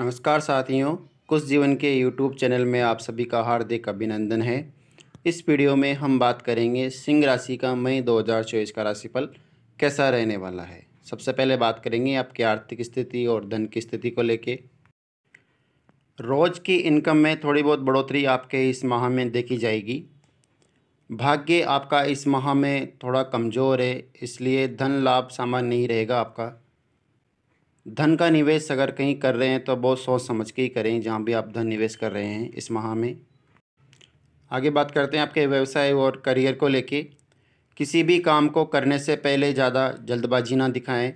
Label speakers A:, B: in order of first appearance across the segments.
A: नमस्कार साथियों कुछ जीवन के यूट्यूब चैनल में आप सभी का हार्दिक अभिनंदन है इस वीडियो में हम बात करेंगे सिंह राशि का मई 2024 का राशिफल कैसा रहने वाला है सबसे पहले बात करेंगे आपकी आर्थिक स्थिति और धन की स्थिति को लेके रोज़ की इनकम में थोड़ी बहुत बढ़ोतरी आपके इस माह में देखी जाएगी भाग्य आपका इस माह में थोड़ा कमज़ोर है इसलिए धन लाभ सामान्य नहीं रहेगा आपका धन का निवेश अगर कहीं कर रहे हैं तो बहुत सोच समझ के ही करें जहाँ भी आप धन निवेश कर रहे हैं इस माह में आगे बात करते हैं आपके व्यवसाय और करियर को लेके किसी भी काम को करने से पहले ज़्यादा जल्दबाजी ना दिखाएं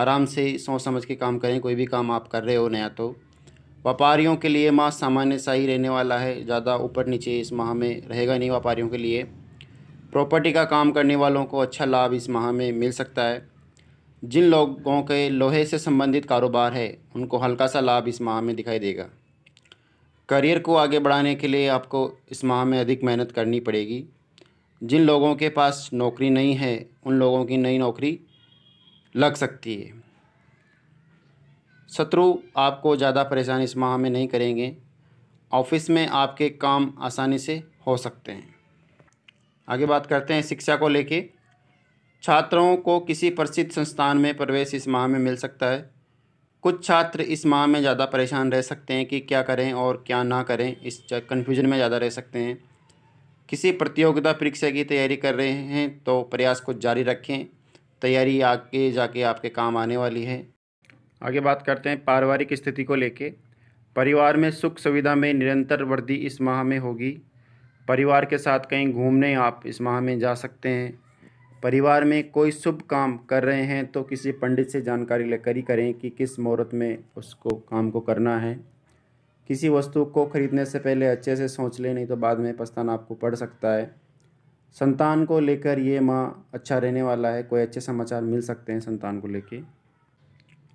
A: आराम से सोच समझ के काम करें कोई भी काम आप कर रहे हो नया तो व्यापारियों के लिए माह सामान्य सा ही रहने वाला है ज़्यादा ऊपर नीचे इस माह में रहेगा नहीं व्यापारियों के लिए प्रॉपर्टी का काम करने वालों को अच्छा लाभ इस माह में मिल सकता है जिन लोगों के लोहे से संबंधित कारोबार है उनको हल्का सा लाभ इस माह में दिखाई देगा करियर को आगे बढ़ाने के लिए आपको इस माह में अधिक मेहनत करनी पड़ेगी जिन लोगों के पास नौकरी नहीं है उन लोगों की नई नौकरी लग सकती है शत्रु आपको ज़्यादा परेशान इस माह में नहीं करेंगे ऑफिस में आपके काम आसानी से हो सकते हैं आगे बात करते हैं शिक्षा को लेके छात्रों को किसी प्रसिद्ध संस्थान में प्रवेश इस माह में मिल सकता है कुछ छात्र इस माह में ज़्यादा परेशान रह सकते हैं कि क्या करें और क्या ना करें इस कन्फ्यूजन में ज़्यादा रह सकते हैं किसी प्रतियोगिता परीक्षा की तैयारी कर रहे हैं तो प्रयास को जारी रखें तैयारी आगे जाके आपके काम आने वाली है आगे बात करते हैं पारिवारिक स्थिति को लेके परिवार में सुख सुविधा में निरंतर वृद्धि इस माह में होगी परिवार के साथ कहीं घूमने आप इस माह में जा सकते हैं परिवार में कोई शुभ काम कर रहे हैं तो किसी पंडित से जानकारी लेकर ही करें कि किस मुहूर्त में उसको काम को करना है किसी वस्तु को खरीदने से पहले अच्छे से सोच लें नहीं तो बाद में पछताना आपको पड़ सकता है संतान को लेकर ये माँ अच्छा रहने वाला है कोई अच्छे समाचार मिल सकते हैं संतान को लेके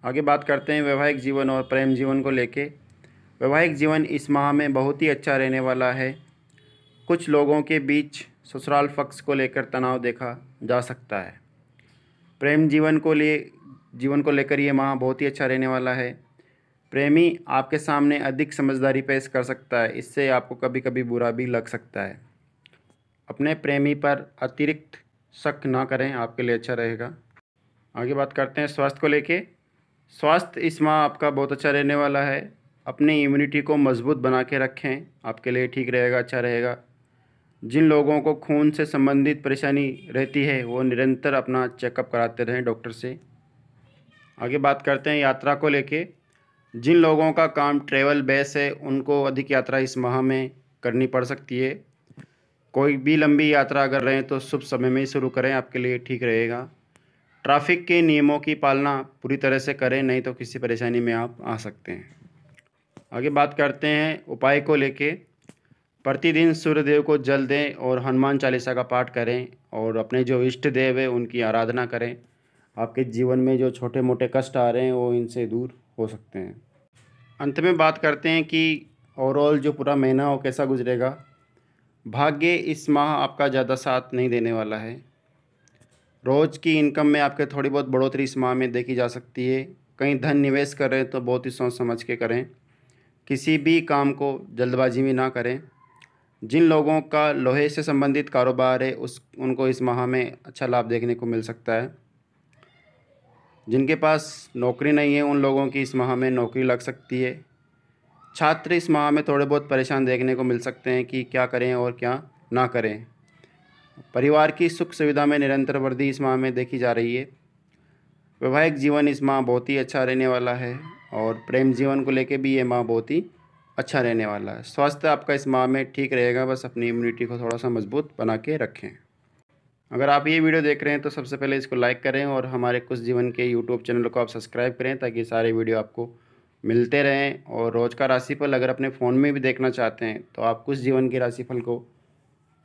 A: आगे बात करते हैं वैवाहिक जीवन और प्रेम जीवन को लेके वैवाहिक जीवन इस माह में बहुत ही अच्छा रहने वाला है कुछ लोगों के बीच ससुराल पक्ष को लेकर तनाव देखा जा सकता है प्रेम जीवन को लिए जीवन को लेकर ये माह बहुत ही अच्छा रहने वाला है प्रेमी आपके सामने अधिक समझदारी पेश कर सकता है इससे आपको कभी कभी बुरा भी लग सकता है अपने प्रेमी पर अतिरिक्त शक ना करें आपके लिए अच्छा रहेगा आगे बात करते हैं स्वास्थ्य को लेके स्वास्थ्य इस माह आपका बहुत अच्छा रहने वाला है अपनी इम्यूनिटी को मजबूत बना के रखें आपके लिए ठीक रहेगा अच्छा रहेगा जिन लोगों को खून से संबंधित परेशानी रहती है वो निरंतर अपना चेकअप कराते रहें डॉक्टर से आगे बात करते हैं यात्रा को लेके जिन लोगों का काम ट्रेवल बेस है उनको अधिक यात्रा इस माह में करनी पड़ सकती है कोई भी लंबी यात्रा कर रहे हैं तो शुभ समय में ही शुरू करें आपके लिए ठीक रहेगा ट्रैफिक के नियमों की पालना पूरी तरह से करें नहीं तो किसी परेशानी में आप आ सकते हैं आगे बात करते हैं उपाय को लेके प्रतिदिन सूर्यदेव को जल दें और हनुमान चालीसा का पाठ करें और अपने जो इष्ट देव है उनकी आराधना करें आपके जीवन में जो छोटे मोटे कष्ट आ रहे हैं वो इनसे दूर हो सकते हैं अंत में बात करते हैं कि ओवरऑल जो पूरा महीना हो कैसा गुजरेगा भाग्य इस माह आपका ज़्यादा साथ नहीं देने वाला है रोज़ की इनकम में आपके थोड़ी बहुत बढ़ोतरी इस माह में देखी जा सकती है कहीं धन निवेश कर रहे हैं तो बहुत ही सोच समझ के करें किसी भी काम को जल्दबाजी में ना करें जिन लोगों का लोहे से संबंधित कारोबार है उस उनको इस माह में अच्छा लाभ देखने को मिल सकता है जिनके पास नौकरी नहीं है उन लोगों की इस माह में नौकरी लग सकती है छात्र इस माह में थोड़े बहुत परेशान देखने को मिल सकते हैं कि क्या करें और क्या ना करें परिवार की सुख सुविधा में निरंतर वृद्धि इस माह में देखी जा रही है वैवाहिक जीवन इस माह बहुत ही अच्छा रहने वाला है और प्रेम जीवन को लेकर भी ये माह बहुत ही अच्छा रहने वाला है स्वास्थ्य आपका इस माह में ठीक रहेगा बस अपनी इम्यूनिटी को थोड़ा सा मजबूत बना के रखें अगर आप ये वीडियो देख रहे हैं तो सबसे पहले इसको लाइक करें और हमारे कुछ जीवन के यूट्यूब चैनल को आप सब्सक्राइब करें ताकि सारे वीडियो आपको मिलते रहें और रोज का राशिफल अगर अपने फ़ोन में भी देखना चाहते हैं तो आप कुछ जीवन के राशिफल को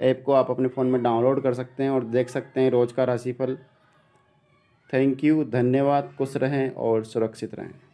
A: ऐप को आप अपने फ़ोन में डाउनलोड कर सकते हैं और देख सकते हैं रोज का राशिफल थैंक यू धन्यवाद खुश रहें और सुरक्षित रहें